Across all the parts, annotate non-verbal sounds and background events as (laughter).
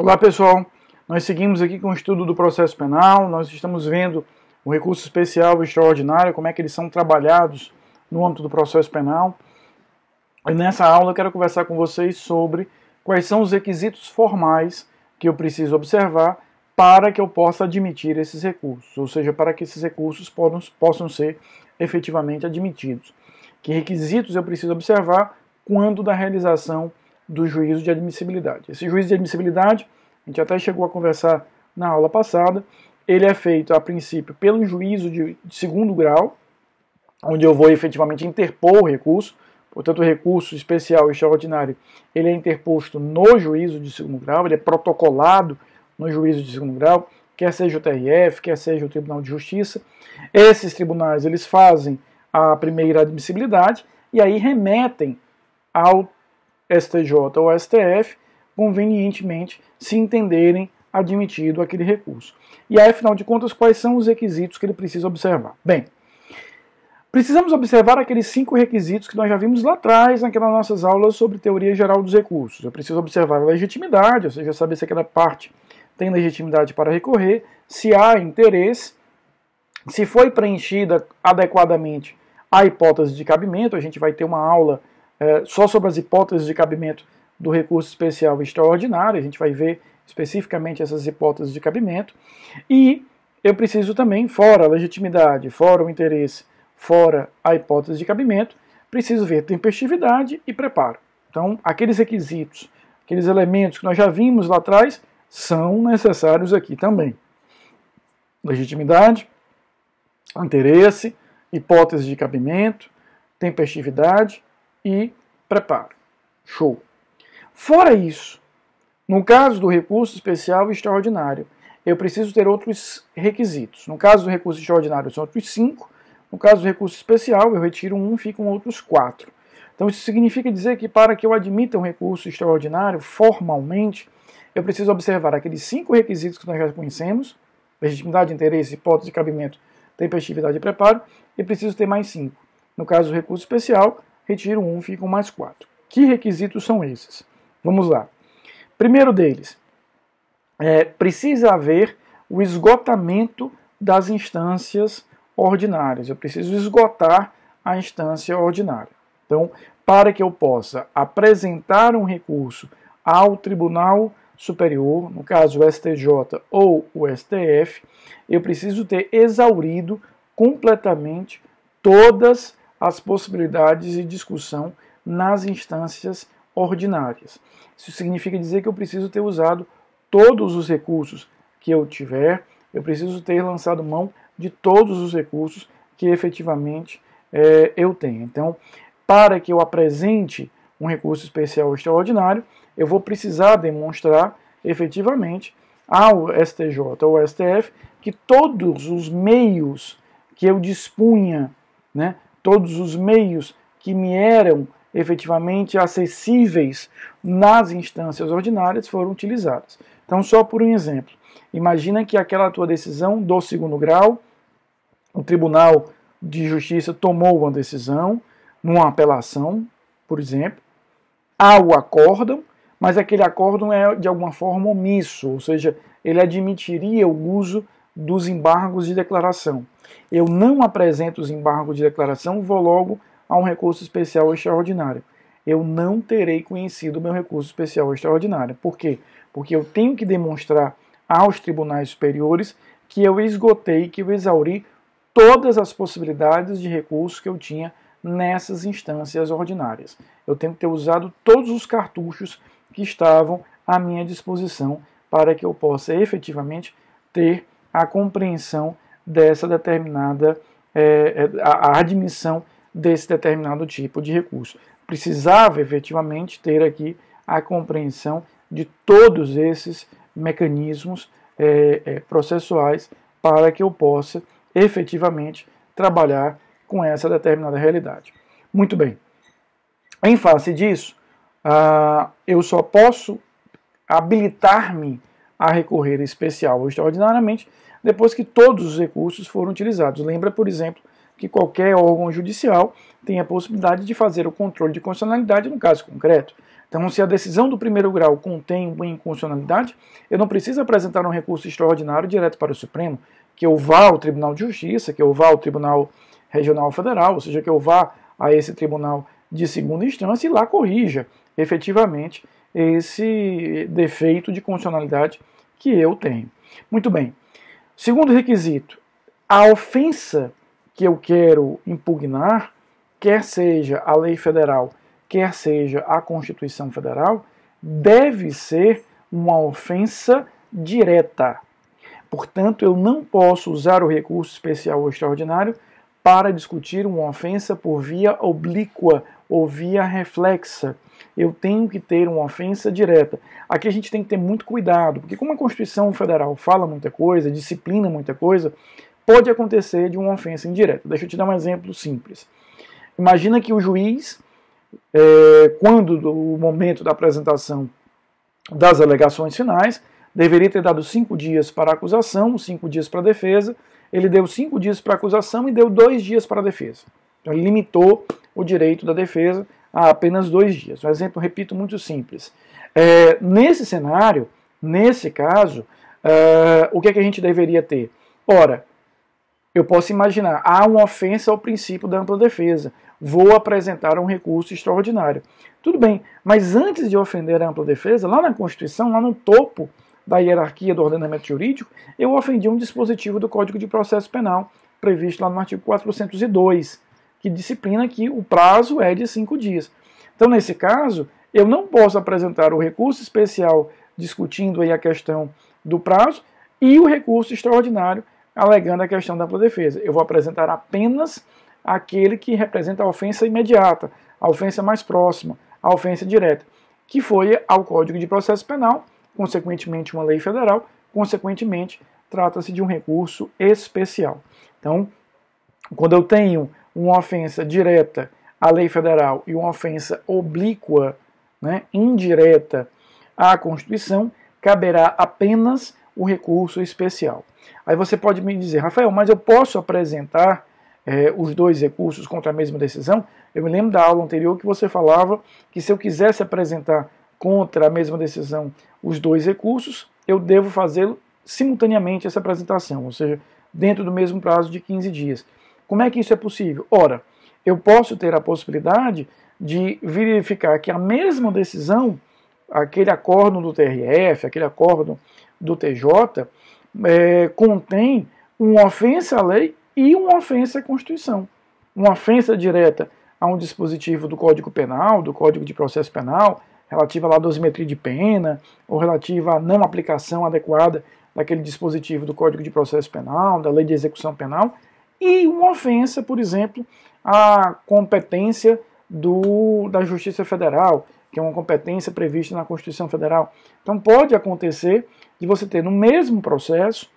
Olá pessoal, nós seguimos aqui com o estudo do processo penal, nós estamos vendo o recurso especial e extraordinário, como é que eles são trabalhados no âmbito do processo penal. E nessa aula eu quero conversar com vocês sobre quais são os requisitos formais que eu preciso observar para que eu possa admitir esses recursos, ou seja, para que esses recursos possam, possam ser efetivamente admitidos. Que requisitos eu preciso observar quando da realização do juízo de admissibilidade. Esse juízo de admissibilidade, a gente até chegou a conversar na aula passada, ele é feito a princípio pelo juízo de, segundo grau, onde eu vou efetivamente interpor o recurso, portanto o recurso especial e extraordinário, ele é interposto no juízo de segundo grau, ele é protocolado no juízo de segundo grau, quer seja o TRF, quer seja o Tribunal de Justiça. Esses tribunais, eles fazem a primeira admissibilidade e aí remetem ao STJ ou STF, convenientemente se entenderem admitido aquele recurso. E aí, afinal de contas, quais são os requisitos que ele precisa observar? Bem, precisamos observar aqueles cinco requisitos que nós já vimos lá atrás naquelas nossas aulas sobre teoria geral dos recursos. Eu preciso observar a legitimidade, ou seja, saber se aquela parte tem legitimidade para recorrer, se há interesse, se foi preenchida adequadamente a hipótese de cabimento. A gente vai ter uma aula é, só sobre as hipóteses de cabimento do recurso especial extraordinário, a gente vai ver especificamente essas hipóteses de cabimento, e eu preciso também, fora a legitimidade, fora o interesse, fora a hipótese de cabimento, preciso ver tempestividade e preparo. Então, aqueles requisitos, aqueles elementos que nós já vimos lá atrás, são necessários aqui também. Legitimidade, interesse, hipótese de cabimento, tempestividade e preparo. Show. Fora isso, no caso do recurso especial e extraordinário, eu preciso ter outros requisitos. No caso do recurso extraordinário, são outros cinco. No caso do recurso especial, eu retiro um, ficam outros quatro. Então, isso significa dizer que para que eu admita um recurso extraordinário formalmente, eu preciso observar aqueles cinco requisitos que nós já conhecemos: legitimidade, interesse, hipótese, cabimento, tempestividade e preparo, e preciso ter mais cinco. No caso do recurso especial, retiro um ficam mais quatro Que requisitos são esses? Vamos lá. Primeiro deles, é, precisa haver o esgotamento das instâncias ordinárias. Eu preciso esgotar a instância ordinária. Então, para que eu possa apresentar um recurso ao Tribunal Superior, no caso o STJ ou o STF, eu preciso ter exaurido completamente todas as possibilidades de discussão nas instâncias ordinárias. Isso significa dizer que eu preciso ter usado todos os recursos que eu tiver, eu preciso ter lançado mão de todos os recursos que efetivamente é, eu tenho. Então, para que eu apresente um recurso especial extraordinário, eu vou precisar demonstrar efetivamente ao STJ ou STF que todos os meios que eu dispunha né, todos os meios que me eram efetivamente acessíveis nas instâncias ordinárias foram utilizados. Então, só por um exemplo, imagina que aquela tua decisão do segundo grau, o Tribunal de Justiça tomou uma decisão, numa apelação, por exemplo, há o acórdão, mas aquele acórdão é de alguma forma omisso, ou seja, ele admitiria o uso dos embargos de declaração. Eu não apresento os embargos de declaração, vou logo a um recurso especial extraordinário. Eu não terei conhecido o meu recurso especial extraordinário. Por quê? Porque eu tenho que demonstrar aos tribunais superiores que eu esgotei, que eu exauri todas as possibilidades de recurso que eu tinha nessas instâncias ordinárias. Eu tenho que ter usado todos os cartuchos que estavam à minha disposição para que eu possa efetivamente ter a compreensão dessa determinada, é, é a admissão desse determinado tipo de recurso. Precisava efetivamente ter aqui a compreensão de todos esses mecanismos é, é, processuais para que eu possa efetivamente trabalhar com essa determinada realidade. Muito bem. Em face disso, ah, eu só posso habilitar-me a recorrer especial ou extraordinariamente depois que todos os recursos foram utilizados. Lembra, por exemplo, que qualquer órgão judicial tem a possibilidade de fazer o controle de constitucionalidade no caso concreto. Então, se a decisão do primeiro grau contém uma inconstitucionalidade, eu não preciso apresentar um recurso extraordinário direto para o Supremo, que eu vá ao Tribunal de Justiça, que eu vá ao Tribunal Regional Federal, ou seja, que eu vá a esse tribunal de segunda instância e lá corrija efetivamente esse defeito de constitucionalidade que eu tenho. Muito bem. Segundo requisito, a ofensa que eu quero impugnar, quer seja a lei federal, quer seja a Constituição Federal, deve ser uma ofensa direta. Portanto, eu não posso usar o recurso especial ou extraordinário para discutir uma ofensa por via oblíqua ou via reflexa. Eu tenho que ter uma ofensa direta. Aqui a gente tem que ter muito cuidado, porque como a Constituição Federal fala muita coisa, disciplina muita coisa, pode acontecer de uma ofensa indireta. Deixa eu te dar um exemplo simples. Imagina que o juiz, é, quando o momento da apresentação das alegações finais, deveria ter dado cinco dias para a acusação, cinco dias para a defesa. Ele deu cinco dias para a acusação e deu dois dias para a defesa. Então, ele limitou o direito da defesa a apenas dois dias. Um exemplo, repito, muito simples. É, nesse cenário, nesse caso, é, o que, é que a gente deveria ter? Ora, eu posso imaginar, há uma ofensa ao princípio da ampla defesa. Vou apresentar um recurso extraordinário. Tudo bem, mas antes de ofender a ampla defesa, lá na Constituição, lá no topo da hierarquia do ordenamento jurídico, eu ofendi um dispositivo do Código de Processo Penal, previsto lá no artigo 402 que disciplina que o prazo é de cinco dias. Então, nesse caso, eu não posso apresentar o recurso especial discutindo aí a questão do prazo e o recurso extraordinário alegando a questão da defesa. Eu vou apresentar apenas aquele que representa a ofensa imediata, a ofensa mais próxima, a ofensa direta, que foi ao Código de Processo Penal, consequentemente uma lei federal, consequentemente trata-se de um recurso especial. Então, quando eu tenho uma ofensa direta à lei federal e uma ofensa oblíqua, né, indireta à Constituição, caberá apenas o recurso especial. Aí você pode me dizer, Rafael, mas eu posso apresentar é, os dois recursos contra a mesma decisão? Eu me lembro da aula anterior que você falava que se eu quisesse apresentar contra a mesma decisão os dois recursos, eu devo fazê-lo simultaneamente essa apresentação, ou seja, dentro do mesmo prazo de 15 dias. Como é que isso é possível? Ora, eu posso ter a possibilidade de verificar que a mesma decisão, aquele acórdão do TRF, aquele acórdão do TJ, é, contém uma ofensa à lei e uma ofensa à Constituição. Uma ofensa direta a um dispositivo do Código Penal, do Código de Processo Penal, relativa à dosimetria de pena, ou relativa à não aplicação adequada daquele dispositivo do Código de Processo Penal, da Lei de Execução Penal, e uma ofensa, por exemplo, à competência do, da Justiça Federal, que é uma competência prevista na Constituição Federal. Então pode acontecer de você ter no mesmo processo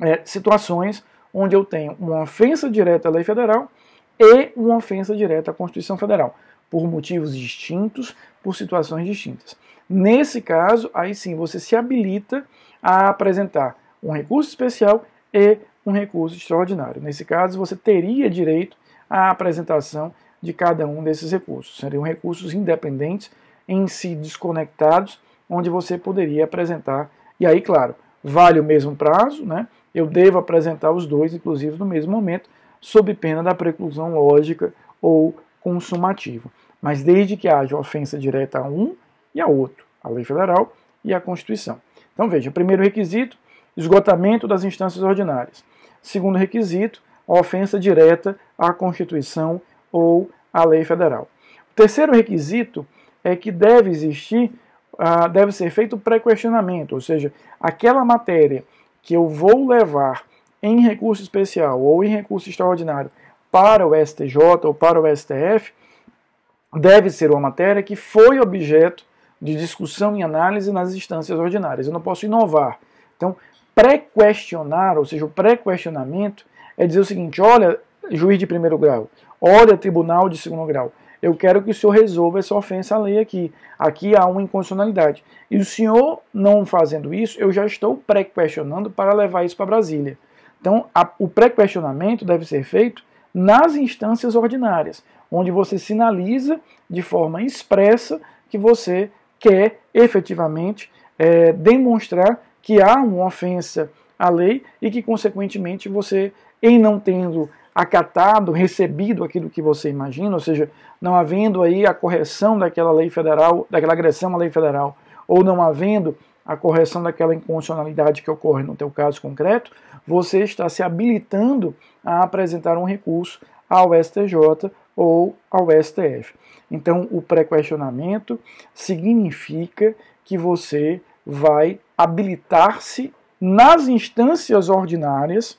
é, situações onde eu tenho uma ofensa direta à lei federal e uma ofensa direta à Constituição Federal, por motivos distintos, por situações distintas. Nesse caso, aí sim você se habilita a apresentar um recurso especial e um recurso extraordinário. Nesse caso, você teria direito à apresentação de cada um desses recursos. Seriam recursos independentes, em si desconectados, onde você poderia apresentar. E aí, claro, vale o mesmo prazo, né? Eu devo apresentar os dois, inclusive, no mesmo momento, sob pena da preclusão lógica ou consumativa. Mas desde que haja ofensa direta a um e a outro, a lei federal e a Constituição. Então veja, primeiro requisito, esgotamento das instâncias ordinárias. Segundo requisito, ofensa direta à Constituição ou à lei federal. O terceiro requisito é que deve existir, ah, deve ser feito pré-questionamento, ou seja, aquela matéria que eu vou levar em recurso especial ou em recurso extraordinário para o STJ ou para o STF, deve ser uma matéria que foi objeto de discussão e análise nas instâncias ordinárias. Eu não posso inovar. Então, pré-questionar, ou seja, o pré-questionamento é dizer o seguinte: olha, juiz de primeiro grau, olha, tribunal de segundo grau, eu quero que o senhor resolva essa ofensa à lei aqui. Aqui há uma incondicionalidade. E o senhor não fazendo isso, eu já estou pré-questionando para levar isso para Brasília. Então, a, o pré-questionamento deve ser feito nas instâncias ordinárias, onde você sinaliza de forma expressa que você quer efetivamente é, demonstrar que há uma ofensa à lei e que, consequentemente, você, em não tendo acatado, recebido aquilo que você imagina, ou seja, não havendo aí a correção daquela lei federal, daquela agressão à lei federal, ou não havendo a correção daquela inconstitucionalidade que ocorre no teu caso concreto, você está se habilitando a apresentar um recurso ao STJ ou ao STF. Então, o pré-questionamento significa que você vai habilitar-se nas instâncias ordinárias,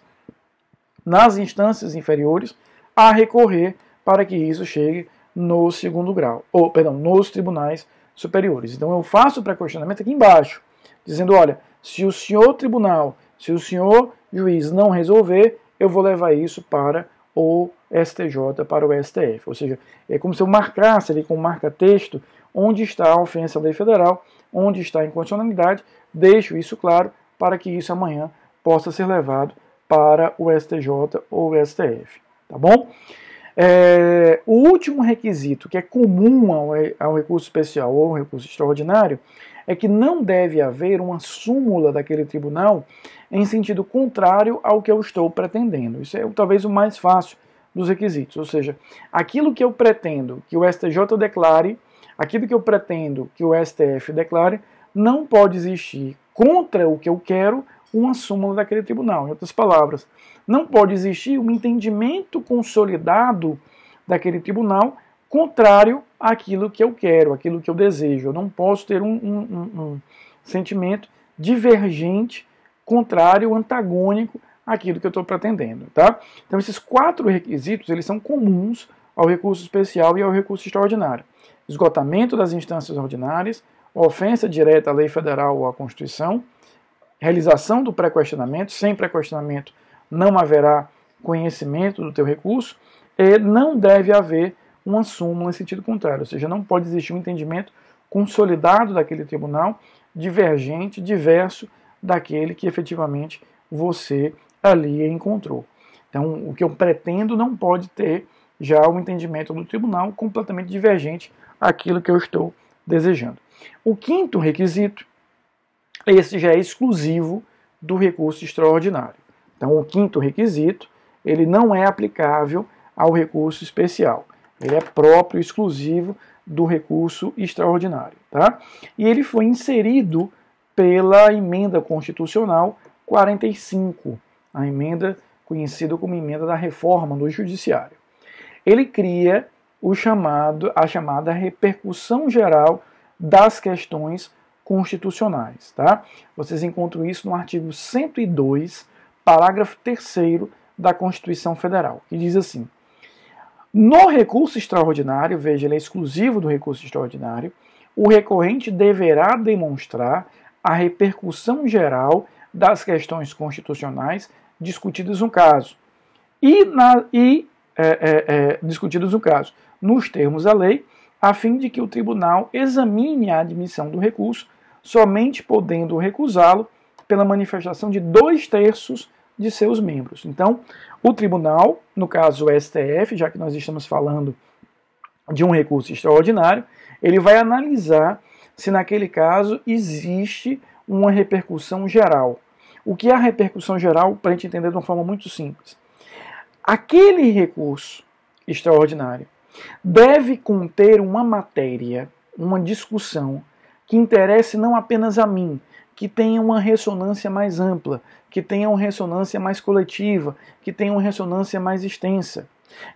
nas instâncias inferiores, a recorrer para que isso chegue no segundo grau, ou perdão, nos tribunais superiores. Então eu faço o pré-questionamento aqui embaixo, dizendo, olha, se o senhor tribunal, se o senhor juiz não resolver, eu vou levar isso para o STJ, para o STF. Ou seja, é como se eu marcasse ali com marca-texto onde está a ofensa à lei federal onde está a inconstitucionalidade. Deixo isso claro para que isso amanhã possa ser levado para o STJ ou o STF. Tá bom? É, o último requisito que é comum ao, ao recurso especial ou ao recurso extraordinário é que não deve haver uma súmula daquele tribunal em sentido contrário ao que eu estou pretendendo. Isso é talvez o mais fácil dos requisitos, ou seja, aquilo que eu pretendo que o STJ declare Aquilo que eu pretendo que o STF declare não pode existir contra o que eu quero uma súmula daquele tribunal. Em outras palavras, não pode existir um entendimento consolidado daquele tribunal contrário àquilo que eu quero, àquilo que eu desejo. Eu não posso ter um, um, um, um sentimento divergente, contrário, antagônico àquilo que eu estou pretendendo. Tá? Então, esses quatro requisitos eles são comuns ao recurso especial e ao recurso extraordinário esgotamento das instâncias ordinárias, ofensa direta à lei federal ou à Constituição, realização do pré-questionamento, sem pré-questionamento não haverá conhecimento do teu recurso, e não deve haver uma súmula em sentido contrário, ou seja, não pode existir um entendimento consolidado daquele tribunal, divergente, diverso daquele que efetivamente você ali encontrou. Então, o que eu pretendo não pode ter já o entendimento do tribunal completamente divergente àquilo que eu estou desejando. O quinto requisito, esse já é exclusivo do recurso extraordinário. Então, o quinto requisito, ele não é aplicável ao recurso especial. Ele é próprio, exclusivo do recurso extraordinário. Tá? E ele foi inserido pela emenda constitucional 45, a emenda conhecida como emenda da reforma do judiciário ele cria o chamado, a chamada repercussão geral das questões constitucionais. Tá? Vocês encontram isso no artigo 102, parágrafo 3 da Constituição Federal, que diz assim: No recurso extraordinário, veja, ele é exclusivo do recurso extraordinário, o recorrente deverá demonstrar a repercussão geral das questões constitucionais discutidas no caso. E, na, e é, é, é, discutidos o caso nos termos da lei, a fim de que o tribunal examine a admissão do recurso, somente podendo recusá-lo pela manifestação de dois terços de seus membros. Então, o tribunal, no caso o STF, já que nós estamos falando de um recurso extraordinário, ele vai analisar se naquele caso existe uma repercussão geral. O que é a repercussão geral, para a gente entender de uma forma muito simples? Aquele recurso extraordinário deve conter uma matéria, uma discussão que interesse não apenas a mim, que tenha uma ressonância mais ampla, que tenha uma ressonância mais coletiva, que tenha uma ressonância mais extensa.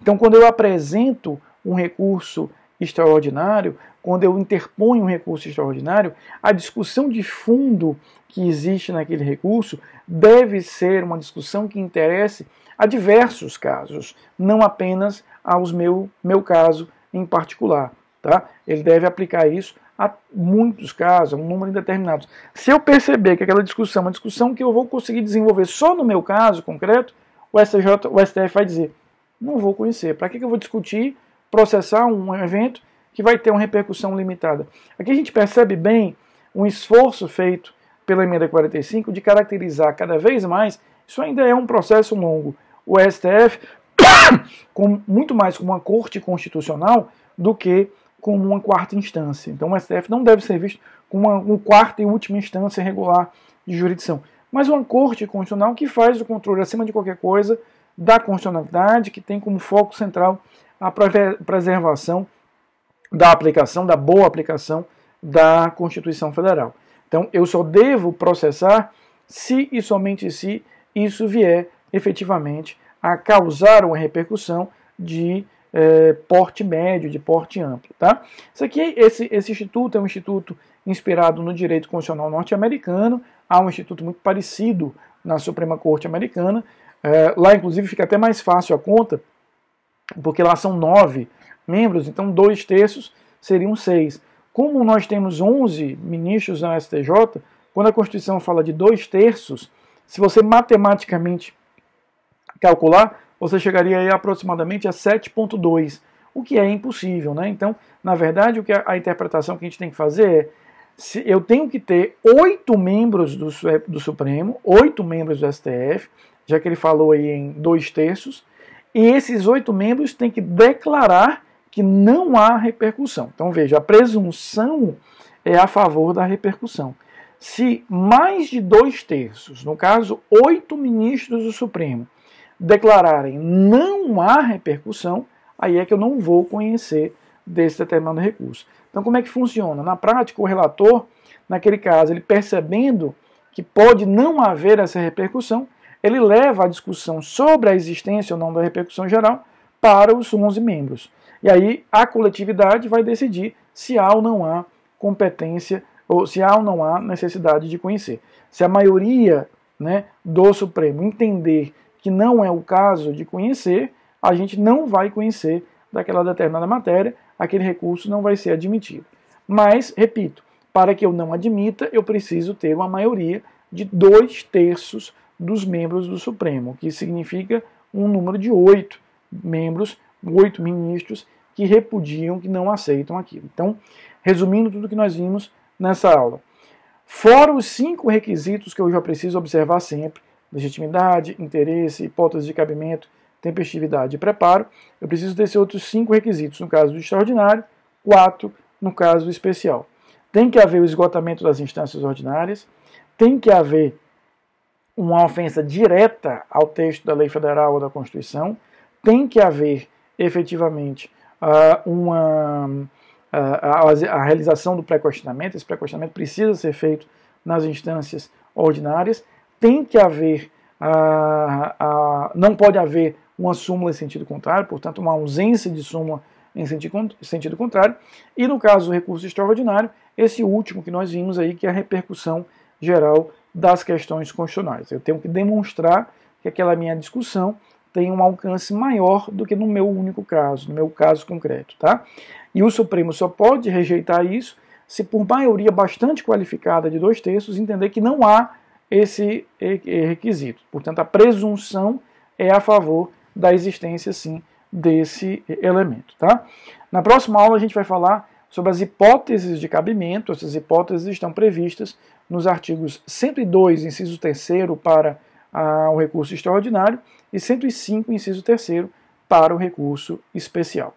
Então, quando eu apresento um recurso extraordinário, quando eu interponho um recurso extraordinário, a discussão de fundo que existe naquele recurso deve ser uma discussão que interesse a diversos casos, não apenas aos meu, meu caso em particular. Tá? Ele deve aplicar isso a muitos casos, a um número indeterminado. Se eu perceber que aquela discussão é uma discussão que eu vou conseguir desenvolver só no meu caso concreto, o, STJ, o STF vai dizer: não vou conhecer. Para que, que eu vou discutir processar um evento que vai ter uma repercussão limitada. Aqui a gente percebe bem um esforço feito pela emenda 45 de caracterizar cada vez mais, isso ainda é um processo longo. O STF (coughs) com, muito mais como uma corte constitucional do que como uma quarta instância. Então o STF não deve ser visto como uma, uma quarta e última instância regular de jurisdição, mas uma corte constitucional que faz o controle acima de qualquer coisa da constitucionalidade, que tem como foco central a preservação da aplicação, da boa aplicação da Constituição Federal. Então, eu só devo processar se e somente se isso vier efetivamente a causar uma repercussão de eh, porte médio, de porte amplo. Tá? Isso aqui, esse, esse instituto é um instituto inspirado no direito constitucional norte-americano, há um instituto muito parecido na Suprema Corte Americana. Eh, lá, inclusive, fica até mais fácil a conta, porque lá são nove membros, então dois terços seriam seis. Como nós temos onze ministros na STJ, quando a Constituição fala de dois terços, se você matematicamente calcular, você chegaria aí aproximadamente a 7,2, o que é impossível, né? Então, na verdade, o que a, interpretação que a gente tem que fazer é se eu tenho que ter oito membros do, do Supremo, oito membros do STF, já que ele falou aí em dois terços, e esses oito membros têm que declarar que não há repercussão. Então veja, a presunção é a favor da repercussão. Se mais de dois terços, no caso oito ministros do Supremo, declararem não há repercussão, aí é que eu não vou conhecer desse determinado recurso. Então, como é que funciona? Na prática, o relator, naquele caso, ele percebendo que pode não haver essa repercussão, ele leva a discussão sobre a existência ou não da repercussão geral para os 11 membros. E aí a coletividade vai decidir se há ou não há competência ou se há ou não há necessidade de conhecer. Se a maioria né, do Supremo entender que não é o caso de conhecer, a gente não vai conhecer daquela determinada matéria, aquele recurso não vai ser admitido. Mas, repito, para que eu não admita, eu preciso ter uma maioria de dois terços dos membros do Supremo, que significa um número de oito membros, oito ministros que repudiam, que não aceitam aquilo. Então, resumindo tudo que nós vimos nessa aula. Fora os cinco requisitos que eu já preciso observar sempre, legitimidade, interesse, hipótese de cabimento, tempestividade e preparo, eu preciso desses outros cinco requisitos, no caso do extraordinário, quatro no caso do especial. Tem que haver o esgotamento das instâncias ordinárias, tem que haver uma ofensa direta ao texto da lei federal ou da Constituição, tem que haver efetivamente ah, uma, ah, a, realização do pré-questionamento, esse pré-questionamento precisa ser feito nas instâncias ordinárias, tem que haver, ah, não pode haver uma súmula em sentido contrário, portanto, uma ausência de súmula em sentido contrário, e no caso do recurso extraordinário, esse último que nós vimos aí, que é a repercussão geral das questões constitucionais. Eu tenho que demonstrar que aquela minha discussão tem um alcance maior do que no meu único caso, no meu caso concreto, tá? E o Supremo só pode rejeitar isso se por maioria bastante qualificada de dois terços entender que não há esse requisito. Portanto, a presunção é a favor da existência sim desse elemento, tá? Na próxima aula a gente vai falar sobre as hipóteses de cabimento. Essas hipóteses estão previstas nos artigos 102, inciso 3 para ah, o recurso extraordinário e 105, inciso 3 para o recurso especial.